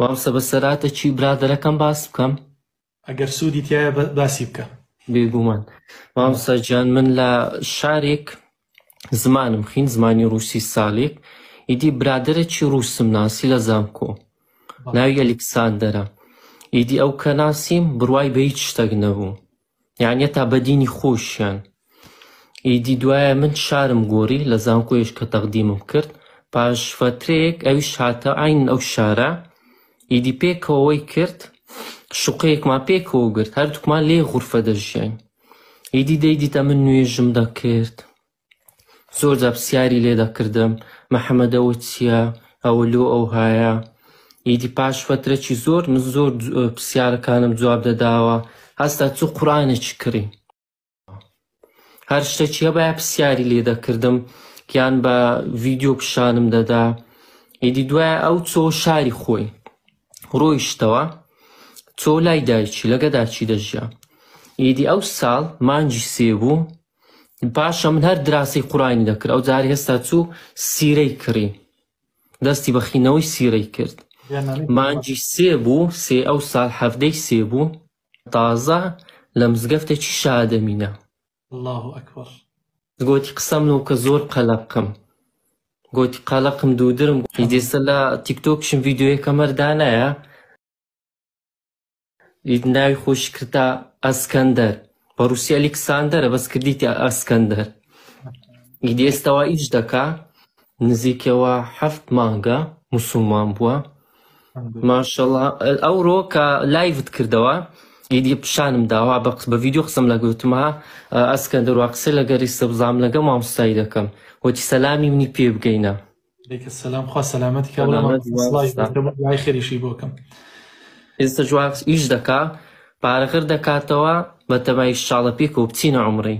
وامسە بەسەراتە چی برادەرەکەم باس بکەم ئەگەر سوودی تایە باسی بکە بێگومان مامسە جان من لە شارێک زمانم خین زمانی رووسی ساڵێک ئیدی برادرێکی ڕووسم ناسی لە زانکۆ ناوی ئەلکساندەرە ئیدی ئەو کە ناسیم بڕوای بە هیچ شتەک نەبوو یانە تا بەدینی خۆشیان ئیدی دوایە من شارم گۆری لە زانکۆیش کە تەقدیمم کرد پاش فترەیەک ئەوی شاتە ئاین ئەو شارە ئیدی پێکەوەی کرد شوقەیەکمان پێکەوە گرت هەردووکمان لێ غورفە دەژیان ئیدی دەیدیتە من نوێژم دەکرد زۆر جاپسیاری لێ دەکردم مەحەمەدەوە چییە ئەوە لۆ ئەو هایە ئیدی پاش فەترەی زۆر من زۆر پرسیارەکانم جواب دەداوە هەستا چوو قورانێکی کڕی هەر شتە چیە بە پرسیاری لێ دەکردم گیان بە ڤیددیو پیشانم دەدا ئیدی دوای ئەو چۆ شاری خۆی ڕۆیشتەوە چۆ لای دایکی لەگەداچی دەژیا ئیدی ئەو ساڵ مانجی سێبوو پاشە من هەر دراسی قورانی دەکرد ئەو جاری هێستا چوو سیرەی کڕی دەستی بەخینەوەی سیرەی کرد مانجی سێ بوو سێ ئەو ساڵ هەفتەی سێ بوو تازە لە مزگەفتێکی شادەمینە گۆتی قسەم لەو کە زۆر قەلە بکەم گوتی قالقم دوودرم دێستا لە تیکتۆکشم یددیوەکە مەردانایە ناوی خۆش کرتا ئەسکەندەر بە رووسی ئەلیکسساندەرە بەس کردیتی ئەسکەندەر ئیدێستەوە ئیش دەکا نزیکەوە هەفت مانگە مسلمان بووە ماشەڵە ئەوڕۆ کە لایڤت کردەوە دیدی پیشانم داوا بە بە یددیو قسم لە گوتمە ئەسکە دەوا قسە لە گەری سەبزام لەگە مامۆستایی دەکەم هۆتی سەلامی منی پێ بگەینە سلام خوا سەلامەتی وای خێریشی بۆکەم ئێستا جوواکس ئیش دەکا پارەخر دەکاتەوە بە تەمای شاڵەپی و بچینە عمرڕی